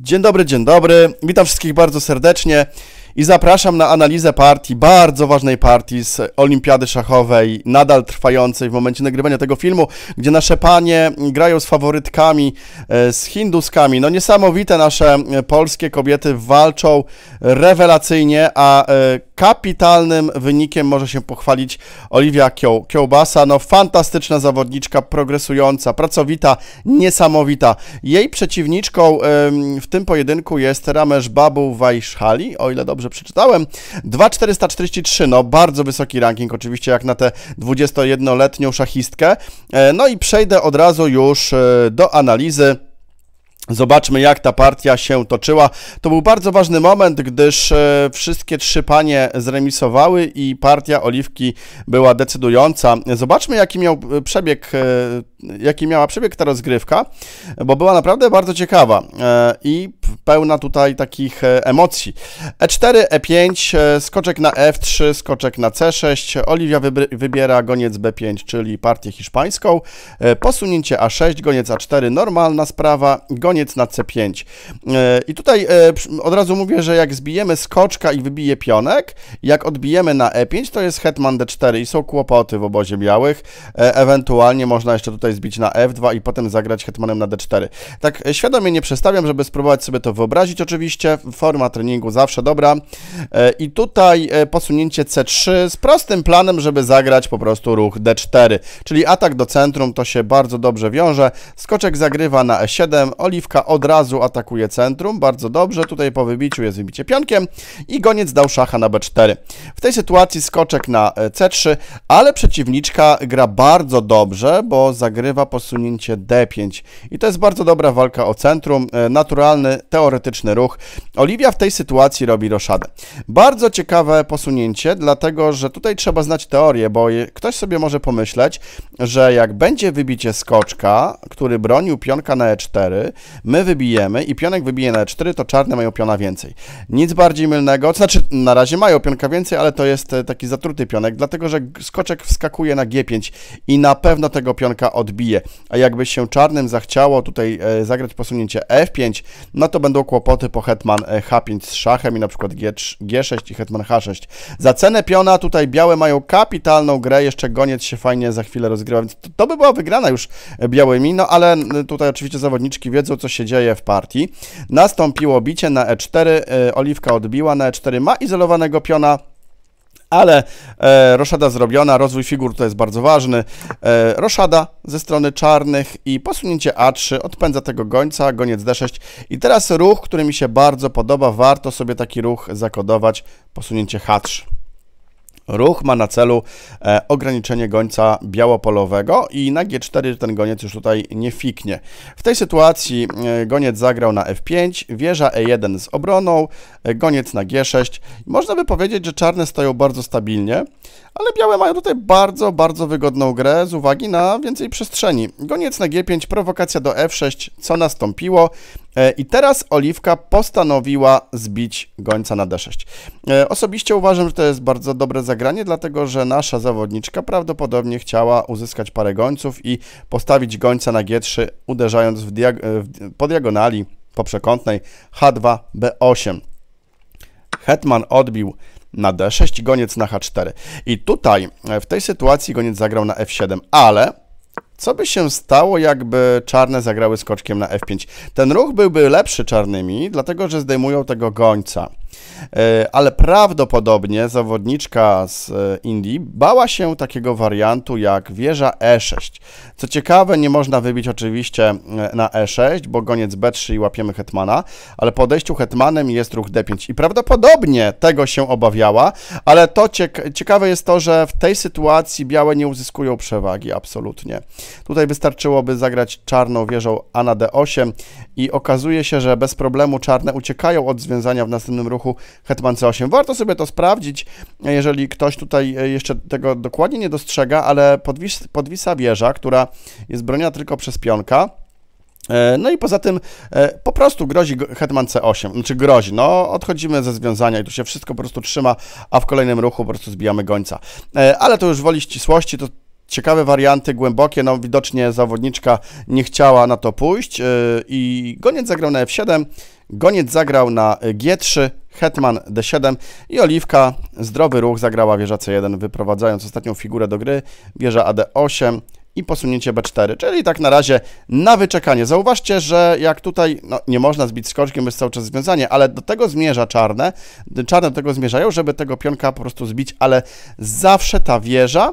Dzień dobry, dzień dobry. Witam wszystkich bardzo serdecznie i zapraszam na analizę partii, bardzo ważnej partii z Olimpiady Szachowej, nadal trwającej w momencie nagrywania tego filmu, gdzie nasze panie grają z faworytkami, e, z hinduskami. No niesamowite nasze e, polskie kobiety walczą rewelacyjnie, a e, kapitalnym wynikiem może się pochwalić Oliwia Kieł, No fantastyczna zawodniczka, progresująca, pracowita, niesamowita. Jej przeciwniczką w tym pojedynku jest Ramesz Babu Wajszali, o ile dobrze dobrze przeczytałem. 2443, no bardzo wysoki ranking oczywiście jak na tę 21-letnią szachistkę. E, no i przejdę od razu już e, do analizy. Zobaczmy, jak ta partia się toczyła. To był bardzo ważny moment, gdyż e, wszystkie trzy panie zremisowały i partia Oliwki była decydująca. Zobaczmy, jaki miał przebieg, jaki miała przebieg ta rozgrywka, bo była naprawdę bardzo ciekawa. I pełna tutaj takich e, emocji. E4, E5, e, skoczek na F3, skoczek na C6. Oliwia wybiera goniec B5, czyli partię hiszpańską. E, posunięcie A6, goniec A4, normalna sprawa, goniec na C5. I tutaj od razu mówię, że jak zbijemy skoczka i wybije pionek, jak odbijemy na E5, to jest hetman D4 i są kłopoty w obozie białych. Ewentualnie można jeszcze tutaj zbić na F2 i potem zagrać hetmanem na D4. Tak świadomie nie przestawiam, żeby spróbować sobie sobie to wyobrazić oczywiście. Forma treningu zawsze dobra. E, I tutaj e, posunięcie C3 z prostym planem, żeby zagrać po prostu ruch D4, czyli atak do centrum, to się bardzo dobrze wiąże. Skoczek zagrywa na E7, Oliwka od razu atakuje centrum, bardzo dobrze. Tutaj po wybiciu jest wybicie pionkiem i goniec dał szacha na B4. W tej sytuacji skoczek na e, C3, ale przeciwniczka gra bardzo dobrze, bo zagrywa posunięcie D5. I to jest bardzo dobra walka o centrum. Naturalny teoretyczny ruch. Oliwia w tej sytuacji robi roszadę. Bardzo ciekawe posunięcie, dlatego że tutaj trzeba znać teorię, bo ktoś sobie może pomyśleć, że jak będzie wybicie skoczka, który bronił pionka na e4, my wybijemy i pionek wybije na e4, to czarne mają piona więcej. Nic bardziej mylnego, znaczy na razie mają pionka więcej, ale to jest e, taki zatruty pionek, dlatego że skoczek wskakuje na g5 i na pewno tego pionka odbije. A jakby się czarnym zachciało tutaj e, zagrać posunięcie f5, no to to będą kłopoty po hetman e, h5 z szachem i na przykład g6 i hetman h6. Za cenę piona tutaj białe mają kapitalną grę, jeszcze goniec się fajnie za chwilę rozgrywa, więc to, to by była wygrana już e, białymi, no ale tutaj oczywiście zawodniczki wiedzą, co się dzieje w partii. Nastąpiło bicie na e4, e, oliwka odbiła na e4, ma izolowanego piona, ale e, roszada zrobiona, rozwój figur to jest bardzo ważny. E, roszada ze strony czarnych i posunięcie A3 odpędza tego gońca, goniec D6. I teraz ruch, który mi się bardzo podoba, warto sobie taki ruch zakodować, posunięcie H3. Ruch ma na celu e, ograniczenie gońca białopolowego i na G4 ten goniec już tutaj nie fiknie. W tej sytuacji e, goniec zagrał na F5, wieża E1 z obroną, e, goniec na G6. Można by powiedzieć, że czarne stoją bardzo stabilnie, ale białe mają tutaj bardzo, bardzo wygodną grę z uwagi na więcej przestrzeni. Goniec na G5, prowokacja do F6, co nastąpiło? E, I teraz Oliwka postanowiła zbić gońca na d6. E, osobiście uważam, że to jest bardzo dobre zagranie, dlatego że nasza zawodniczka prawdopodobnie chciała uzyskać parę gońców i postawić gońca na g3, uderzając w diag e, po diagonali, po przekątnej h2, b8. Hetman odbił na d6, goniec na h4. I tutaj w tej sytuacji goniec zagrał na f7, ale co by się stało, jakby czarne zagrały skoczkiem na F5? Ten ruch byłby lepszy czarnymi, dlatego że zdejmują tego gońca. E, ale prawdopodobnie zawodniczka z e, Indii bała się takiego wariantu jak wieża E6. Co ciekawe, nie można wybić oczywiście e, na E6, bo goniec B3 i łapiemy hetmana, ale po odejściu hetmanem jest ruch D5 i prawdopodobnie tego się obawiała, ale to ciekawe jest to, że w tej sytuacji białe nie uzyskują przewagi absolutnie. Tutaj wystarczyłoby zagrać czarną wieżą A na D8 i okazuje się, że bez problemu czarne uciekają od związania w następnym ruchu ruchu Hetman C8. Warto sobie to sprawdzić, jeżeli ktoś tutaj e, jeszcze tego dokładnie nie dostrzega, ale podwis, podwisa wieża, która jest broniona tylko przez pionka, e, no i poza tym e, po prostu grozi Hetman C8, znaczy grozi, no odchodzimy ze związania i tu się wszystko po prostu trzyma, a w kolejnym ruchu po prostu zbijamy gońca. Ale to już woli ścisłości, to ciekawe warianty, głębokie, no widocznie zawodniczka nie chciała na to pójść i goniec zagrał na F7, Goniec zagrał na G3, Hetman D7 i Oliwka, zdrowy ruch, zagrała wieża C1, wyprowadzając ostatnią figurę do gry, wieża AD8 i posunięcie B4, czyli tak na razie na wyczekanie. Zauważcie, że jak tutaj no, nie można zbić skoczkiem, jest cały czas związanie, ale do tego zmierza czarne, czarne do tego zmierzają, żeby tego pionka po prostu zbić, ale zawsze ta wieża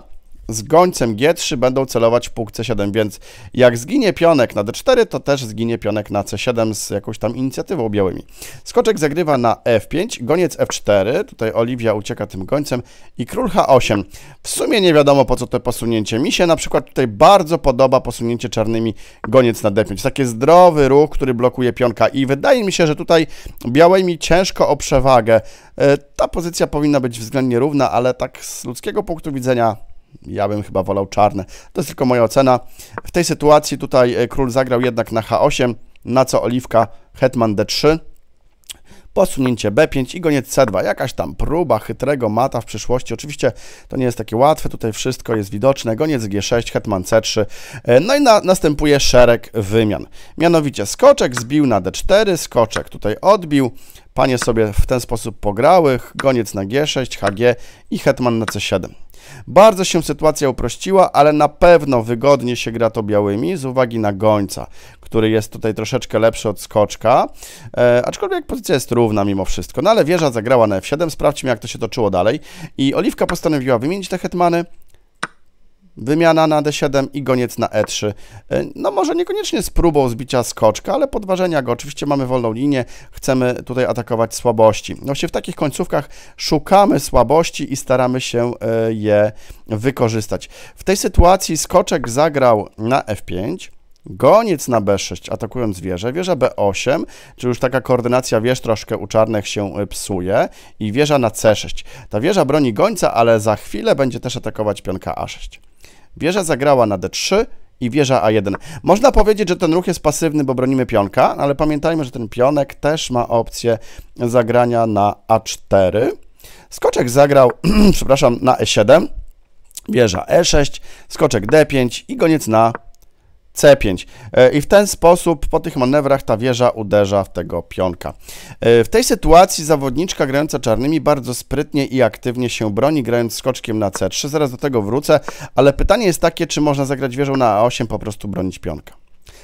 z gońcem G3 będą celować w C7, więc jak zginie pionek na D4, to też zginie pionek na C7 z jakąś tam inicjatywą białymi. Skoczek zagrywa na F5, goniec F4, tutaj Oliwia ucieka tym gońcem i król H8. W sumie nie wiadomo po co to posunięcie. Mi się na przykład tutaj bardzo podoba posunięcie czarnymi goniec na D5. Taki zdrowy ruch, który blokuje pionka i wydaje mi się, że tutaj białymi ciężko o przewagę. E, ta pozycja powinna być względnie równa, ale tak z ludzkiego punktu widzenia ja bym chyba wolał czarne. To jest tylko moja ocena. W tej sytuacji tutaj e, król zagrał jednak na H8, na co oliwka hetman D3. Posunięcie B5 i goniec C2. Jakaś tam próba chytrego mata w przyszłości. Oczywiście to nie jest takie łatwe, tutaj wszystko jest widoczne. Goniec G6, hetman C3. E, no i na, następuje szereg wymian. Mianowicie skoczek zbił na D4, skoczek tutaj odbił. Panie sobie w ten sposób pograły, goniec na G6, HG i hetman na C7. Bardzo się sytuacja uprościła, ale na pewno wygodnie się gra to białymi z uwagi na gońca, który jest tutaj troszeczkę lepszy od skoczka, e, aczkolwiek pozycja jest równa mimo wszystko. No ale wieża zagrała na F7, sprawdźmy jak to się toczyło dalej i Oliwka postanowiła wymienić te hetmany, Wymiana na D7 i goniec na E3. E, no może niekoniecznie z próbą zbicia skoczka, ale podważenia go. Oczywiście mamy wolną linię, chcemy tutaj atakować słabości. No się w takich końcówkach szukamy słabości i staramy się e, je wykorzystać. W tej sytuacji skoczek zagrał na F5, Goniec na B6, atakując wieżę, wieża B8, czy już taka koordynacja wież troszkę u czarnych się e, psuje i wieża na C6. Ta wieża broni gońca, ale za chwilę będzie też atakować pionka A6. Wieża zagrała na D3 i wieża A1. Można powiedzieć, że ten ruch jest pasywny, bo bronimy pionka, ale pamiętajmy, że ten pionek też ma opcję zagrania na A4. Skoczek zagrał, przepraszam, na E7, wieża E6, skoczek D5 i goniec na C5. E, I w ten sposób po tych manewrach ta wieża uderza w tego pionka. E, w tej sytuacji zawodniczka grająca czarnymi bardzo sprytnie i aktywnie się broni, grając skoczkiem na C3. Zaraz do tego wrócę, ale pytanie jest takie, czy można zagrać wieżą na A8, po prostu bronić pionka.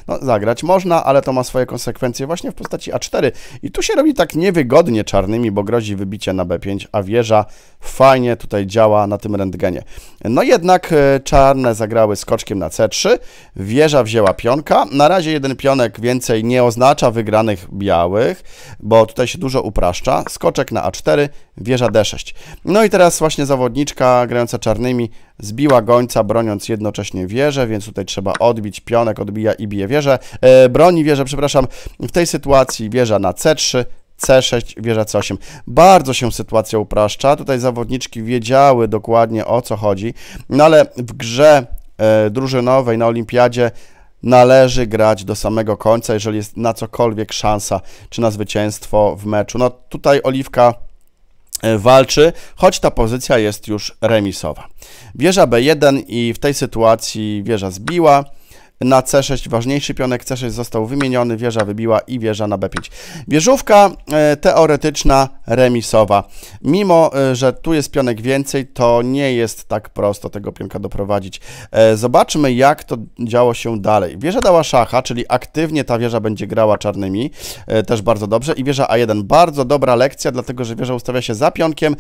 No, zagrać można, ale to ma swoje konsekwencje właśnie w postaci A4. I tu się robi tak niewygodnie czarnymi, bo grozi wybicie na B5, a wieża fajnie tutaj działa na tym rentgenie. No jednak e, czarne zagrały skoczkiem na C3, wieża wzięła pionka. Na razie jeden pionek więcej nie oznacza wygranych białych, bo tutaj się dużo upraszcza. Skoczek na A4, wieża D6. No i teraz właśnie zawodniczka grająca czarnymi zbiła gońca, broniąc jednocześnie wieżę, więc tutaj trzeba odbić pionek, odbija i bije wieżę, e, broni wieżę, przepraszam, w tej sytuacji wieża na C3, C6, wieża C8. Bardzo się sytuacja upraszcza. Tutaj zawodniczki wiedziały dokładnie o co chodzi, no ale w grze e, drużynowej na olimpiadzie należy grać do samego końca, jeżeli jest na cokolwiek szansa, czy na zwycięstwo w meczu. No tutaj Oliwka e, walczy, choć ta pozycja jest już remisowa. Wieża B1 i w tej sytuacji wieża zbiła, na C6 ważniejszy pionek, C6 został wymieniony, wieża wybiła i wieża na B5. Wieżówka e, teoretyczna remisowa. Mimo, e, że tu jest pionek więcej, to nie jest tak prosto tego pionka doprowadzić. E, zobaczmy, jak to działo się dalej. Wieża dała szacha, czyli aktywnie ta wieża będzie grała czarnymi, też bardzo dobrze. I wieża A1, bardzo dobra lekcja, dlatego, że wieża ustawia się za pionkiem,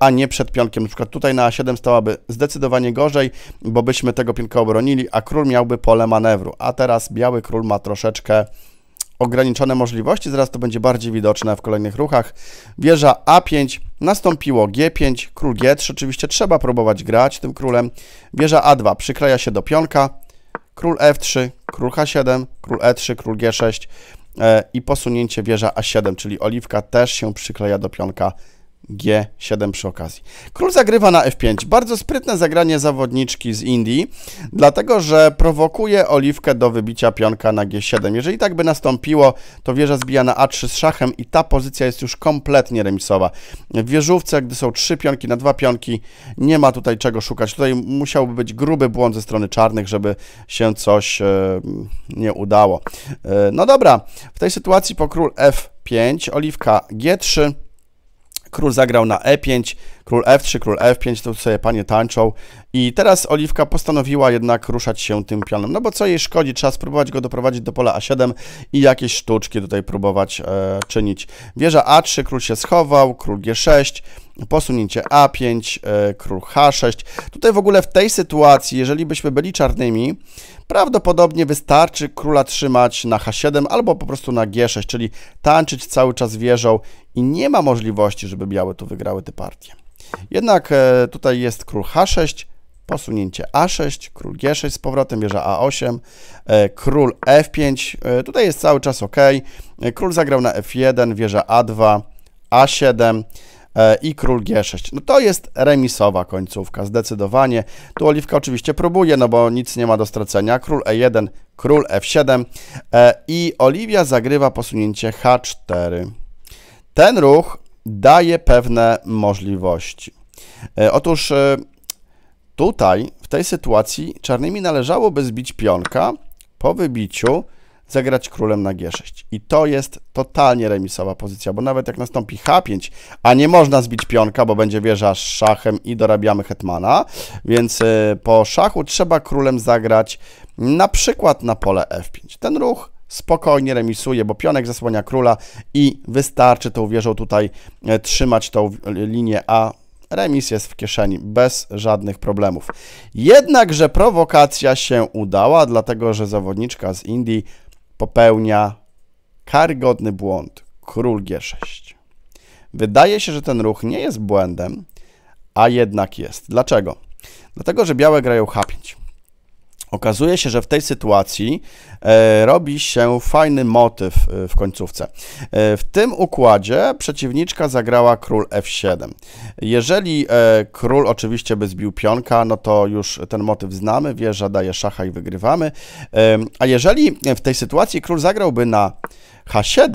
a nie przed pionkiem. Na przykład tutaj na A7 stałaby zdecydowanie gorzej, bo byśmy tego pionka obronili, a król miałby pole manewru. A teraz biały król ma troszeczkę ograniczone możliwości, zaraz to będzie bardziej widoczne w kolejnych ruchach. Wieża A5, nastąpiło G5, król G3, oczywiście trzeba próbować grać tym królem. Wieża A2 przykleja się do pionka, król F3, król H7, król E3, król G6 e, i posunięcie wieża A7, czyli oliwka też się przykleja do pionka G7 przy okazji. Król zagrywa na F5. Bardzo sprytne zagranie zawodniczki z Indii, dlatego że prowokuje oliwkę do wybicia pionka na G7. Jeżeli tak by nastąpiło, to wieża zbija na A3 z szachem i ta pozycja jest już kompletnie remisowa. W wieżówce, gdy są trzy pionki na dwa pionki, nie ma tutaj czego szukać. Tutaj musiałby być gruby błąd ze strony czarnych, żeby się coś e, nie udało. E, no dobra, w tej sytuacji po król F5, oliwka G3, Król zagrał na E5, Król F3, król F5, to sobie panie tańczą. I teraz Oliwka postanowiła jednak ruszać się tym pionem. No bo co jej szkodzi? Trzeba spróbować go doprowadzić do pola A7 i jakieś sztuczki tutaj próbować e, czynić. Wieża A3, król się schował, król G6 posunięcie A5, e, król H6. Tutaj w ogóle w tej sytuacji, jeżeli byśmy byli czarnymi, prawdopodobnie wystarczy króla trzymać na H7 albo po prostu na G6, czyli tańczyć cały czas wieżą i nie ma możliwości, żeby białe tu wygrały te partie. Jednak e, tutaj jest król H6, posunięcie A6, król G6 z powrotem, wieża A8, e, król F5, e, tutaj jest cały czas ok, król zagrał na F1, wieża A2, A7, i król G6. No to jest remisowa końcówka, zdecydowanie. Tu Oliwka oczywiście próbuje, no bo nic nie ma do stracenia. Król E1, król F7 i Oliwia zagrywa posunięcie H4. Ten ruch daje pewne możliwości. E, otóż e, tutaj, w tej sytuacji, czarnymi należałoby zbić pionka, po wybiciu zagrać królem na g6. I to jest totalnie remisowa pozycja, bo nawet jak nastąpi h5, a nie można zbić pionka, bo będzie wieża z szachem i dorabiamy hetmana, więc e, po szachu trzeba królem zagrać na przykład na pole f5. Ten ruch spokojnie remisuje, bo pionek zasłania króla i wystarczy tą wieżą tutaj e, trzymać tą linię, a remis jest w kieszeni bez żadnych problemów. Jednakże prowokacja się udała, dlatego że zawodniczka z Indii popełnia karygodny błąd. Król G6. Wydaje się, że ten ruch nie jest błędem, a jednak jest. Dlaczego? Dlatego, że białe grają H5. Okazuje się, że w tej sytuacji e, robi się fajny motyw e, w końcówce. E, w tym układzie przeciwniczka zagrała król f7. Jeżeli król oczywiście by zbił pionka, no to już ten motyw znamy, wieża daje szacha i wygrywamy. a jeżeli w tej sytuacji król zagrałby na h7,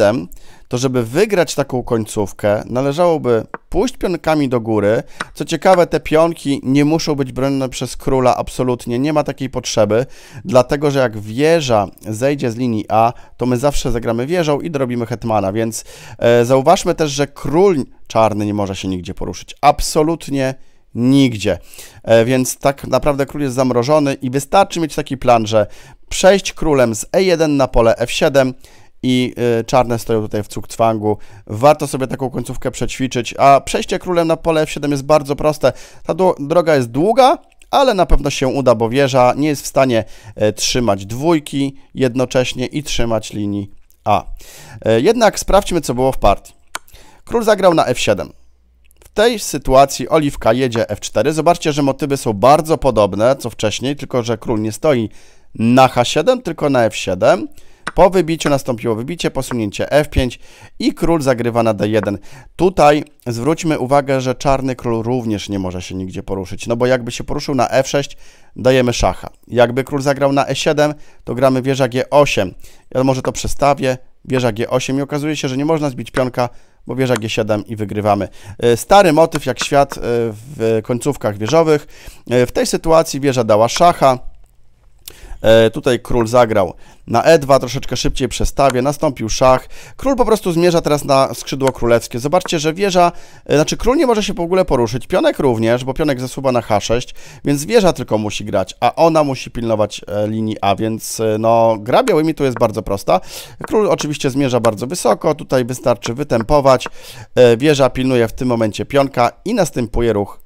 to żeby wygrać taką końcówkę, należałoby pójść pionkami do góry. Co ciekawe, te pionki nie muszą być bronione przez króla absolutnie, nie ma takiej potrzeby, dlatego że jak wieża zejdzie z linii A, to my zawsze zagramy wieżą i dorobimy hetmana, więc e, zauważmy też, że król czarny nie może się nigdzie poruszyć, absolutnie nigdzie. E, więc tak naprawdę król jest zamrożony i wystarczy mieć taki plan, że przejść królem z E1 na pole F7 i y, czarne stoją tutaj w cukcwangu. Warto sobie taką końcówkę przećwiczyć, a przejście królem na pole F7 jest bardzo proste. Ta droga jest długa, ale na pewno się uda, bo wieża nie jest w stanie e, trzymać dwójki jednocześnie i trzymać linii A. E, jednak sprawdźmy, co było w partii. Król zagrał na F7. W tej sytuacji oliwka jedzie F4. Zobaczcie, że motywy są bardzo podobne co wcześniej, tylko że król nie stoi na H7, tylko na F7. Po wybiciu nastąpiło wybicie, posunięcie f5 i król zagrywa na d1. Tutaj zwróćmy uwagę, że czarny król również nie może się nigdzie poruszyć, no bo jakby się poruszył na f6, dajemy szacha. Jakby król zagrał na e7, to gramy wieża g8. Ja może to przestawię, wieża g8 i okazuje się, że nie można zbić pionka, bo wieża g7 i wygrywamy. E, stary motyw jak świat e, w końcówkach wieżowych. E, w tej sytuacji wieża dała szacha, E, tutaj król zagrał na e2, troszeczkę szybciej przestawię, nastąpił szach. Król po prostu zmierza teraz na skrzydło królewskie. Zobaczcie, że wieża, e, znaczy król nie może się w ogóle poruszyć, pionek również, bo pionek zasuwa na h6, więc wieża tylko musi grać, a ona musi pilnować e, linii A, więc no gra białymi tu jest bardzo prosta. Król oczywiście zmierza bardzo wysoko, tutaj wystarczy wytempować. Wieża pilnuje w tym momencie pionka i następuje ruch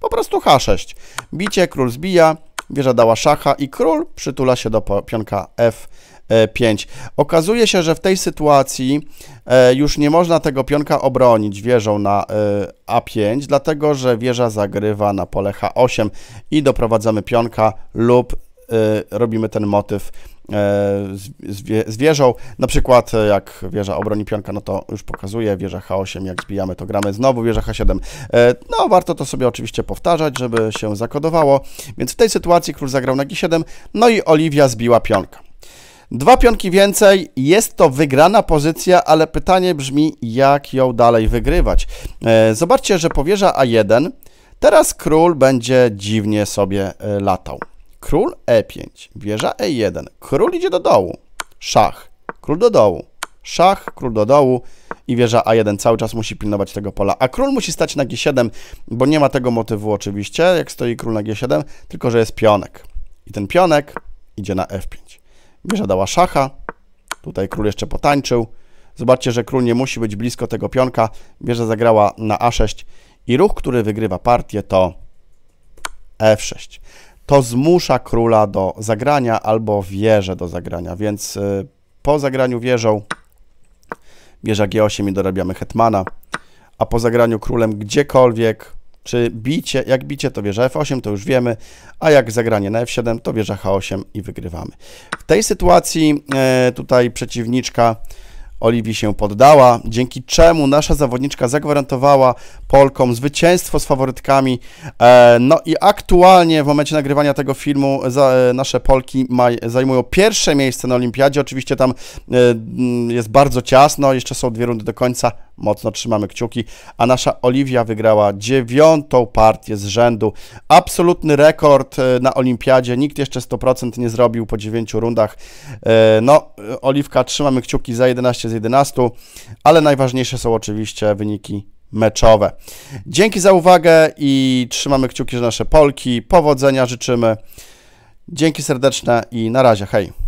po prostu h6. Bicie, król zbija, wieża dała szacha i król przytula się do pionka F5. E, Okazuje się, że w tej sytuacji e, już nie można tego pionka obronić wieżą na e, A5, dlatego że wieża zagrywa na pole H8 i doprowadzamy pionka lub Y, robimy ten motyw y, z wieżą. Na przykład y, jak wieża obroni pionka, no to już pokazuje wieża H8, jak zbijamy, to gramy znowu wieża H7. No, warto to sobie oczywiście powtarzać, żeby się zakodowało. Więc w tej sytuacji król zagrał na G7, no i Oliwia zbiła pionka. Dwa pionki więcej, jest to wygrana pozycja, ale pytanie brzmi, jak ją dalej wygrywać. Zobaczcie, że powierza A1, teraz król będzie dziwnie sobie latał. Król e5, wieża e1, król idzie do dołu, szach, król do dołu, szach, król do dołu i wieża a1 cały czas musi pilnować tego pola, a król musi stać na g7, bo nie ma tego motywu oczywiście, jak stoi król na g7, tylko że jest pionek. I ten pionek idzie na f5. Wieża dała szacha, tutaj król jeszcze potańczył. Zobaczcie, że król nie musi być blisko tego pionka, wieża zagrała na a6 i ruch, który wygrywa partię to f6 to zmusza króla do zagrania albo wieżę do zagrania, więc y, po zagraniu wieżą wieża G8 i dorabiamy hetmana, a po zagraniu królem gdziekolwiek, czy bicie, jak bicie to wieża F8, to już wiemy, a jak zagranie na F7, to wieża H8 i wygrywamy. W tej sytuacji e, tutaj przeciwniczka Oliwii się poddała, dzięki czemu nasza zawodniczka zagwarantowała Polkom zwycięstwo z faworytkami. E, no i aktualnie w momencie nagrywania tego filmu e, nasze Polki zajmują pierwsze miejsce na Olimpiadzie. Oczywiście tam e, jest bardzo ciasno, jeszcze są dwie rundy do końca, mocno trzymamy kciuki, a nasza Oliwia wygrała dziewiątą partię z rzędu. Absolutny rekord e, na olimpiadzie, nikt jeszcze 100% nie zrobił po dziewięciu rundach. E, no, Oliwka, trzymamy kciuki za 11 z 11, ale najważniejsze są oczywiście wyniki meczowe. Dzięki za uwagę i trzymamy kciuki za nasze Polki. Powodzenia życzymy. Dzięki serdeczne i na razie. Hej.